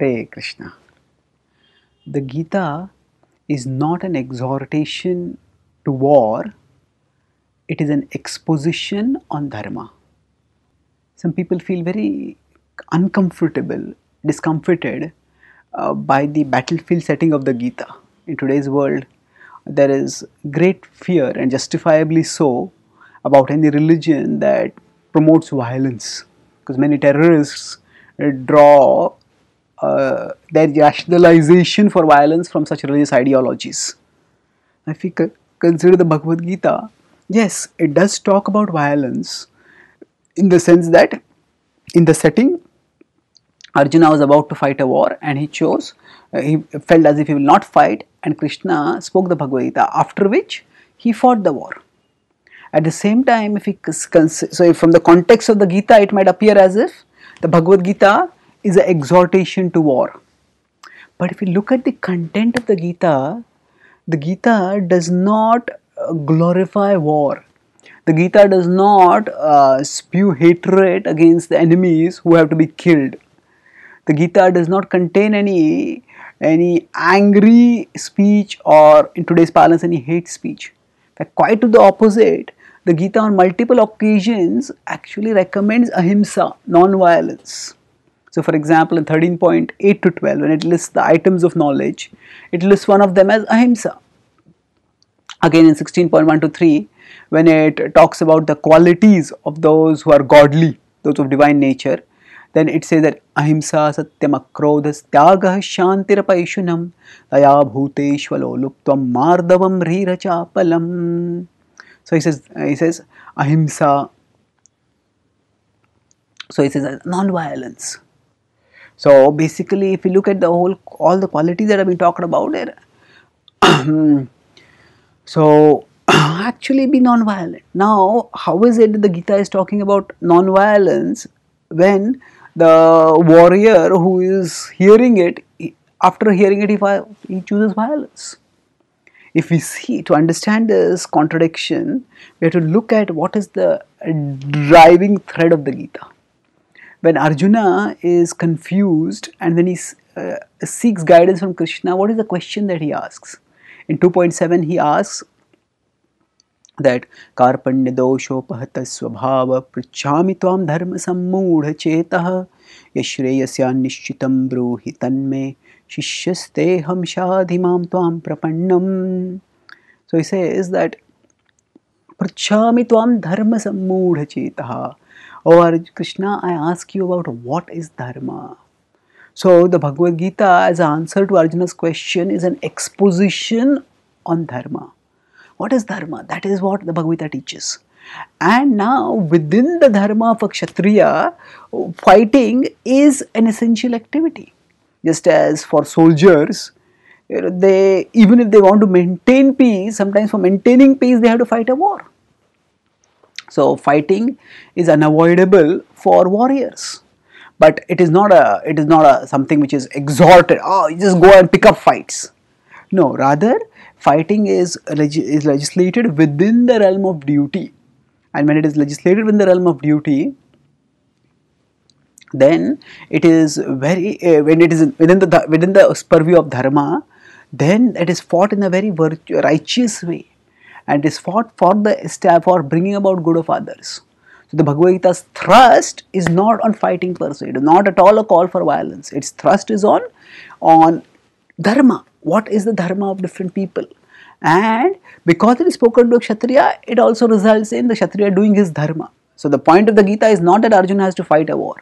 Hare Krishna. The Gita is not an exhortation to war, it is an exposition on Dharma. Some people feel very uncomfortable, discomfited uh, by the battlefield setting of the Gita. In today's world, there is great fear, and justifiably so, about any religion that promotes violence because many terrorists draw uh, their rationalization for violence from such religious ideologies. If we consider the Bhagavad Gita, yes, it does talk about violence in the sense that in the setting, Arjuna was about to fight a war and he chose, uh, he felt as if he will not fight, and Krishna spoke the Bhagavad Gita, after which he fought the war. At the same time, if we consider, so if from the context of the Gita, it might appear as if the Bhagavad Gita is an exhortation to war. But if you look at the content of the Gita, the Gita does not uh, glorify war. The Gita does not uh, spew hatred against the enemies who have to be killed. The Gita does not contain any any angry speech or in today's parlance any hate speech. But quite to the opposite, the Gita on multiple occasions actually recommends ahimsa, non-violence. So for example, in 13.8 to 12, when it lists the items of knowledge, it lists one of them as ahimsa. Again in 16.1 to 3, when it talks about the qualities of those who are godly, those of divine nature, then it says that ahimsa satyam akrodhas tyagah shantirapaishunam daya bhuteshvalo luptvam mardavam rirachapalam. So he says, he says ahimsa, so he says non-violence so basically, if you look at the whole all the qualities that have been talked about there, so actually be non-violent. Now, how is it that the Gita is talking about non-violence when the warrior who is hearing it, after hearing it, if I, he chooses violence? If we see to understand this contradiction, we have to look at what is the driving thread of the Gita when Arjuna is confused and when he uh, seeks guidance from Krishna, what is the question that he asks? In 2.7, he asks that karpanya dosho pahata swabhava prichami tvam dharma sammudha chetah yashreyasyan nischitam bruhi shishyaste ham shadhimam tvam prapannam. So he says that prichami tvam dharma sammudha Oh, Arjuna Krishna, I ask you about what is dharma. So the Bhagavad Gita, as answer to Arjuna's question, is an exposition on dharma. What is dharma? That is what the Bhagavad Gita teaches. And now, within the dharma of a kshatriya, fighting is an essential activity. Just as for soldiers, they even if they want to maintain peace, sometimes for maintaining peace, they have to fight a war. So fighting is unavoidable for warriors. But it is not a it is not a something which is exhorted. Oh, just go and pick up fights. No, rather fighting is leg is legislated within the realm of duty. And when it is legislated within the realm of duty, then it is very uh, when it is within the within the purview of dharma, then it is fought in a very virtuous, righteous way and is fought for the for bringing about good of others. So the Bhagavad Gita's thrust is not on fighting per se, it is not at all a call for violence. Its thrust is on on dharma. What is the dharma of different people? And because it is spoken to a Kshatriya, it also results in the Kshatriya doing his dharma. So the point of the Gita is not that Arjuna has to fight a war.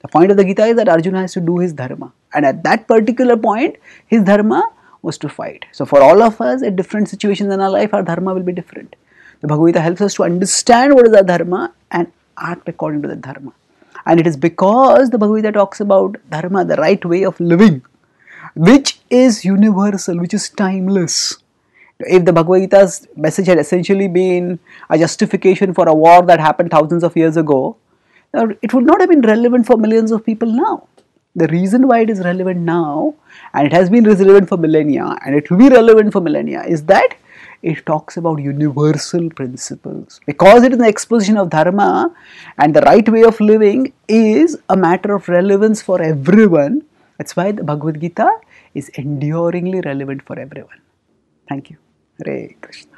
The point of the Gita is that Arjuna has to do his dharma. And at that particular point, his dharma was to fight. So for all of us at different situations in our life our dharma will be different. The Bhagavad Gita helps us to understand what is our dharma and act according to the dharma. And it is because the Bhagavad Gita talks about dharma, the right way of living, which is universal, which is timeless. If the Bhagavad Gita's message had essentially been a justification for a war that happened thousands of years ago, uh, it would not have been relevant for millions of people now. The reason why it is relevant now and it has been relevant for millennia and it will be relevant for millennia is that it talks about universal principles. Because it is an exposition of dharma and the right way of living is a matter of relevance for everyone, that's why the Bhagavad Gita is enduringly relevant for everyone. Thank you. Hare Krishna.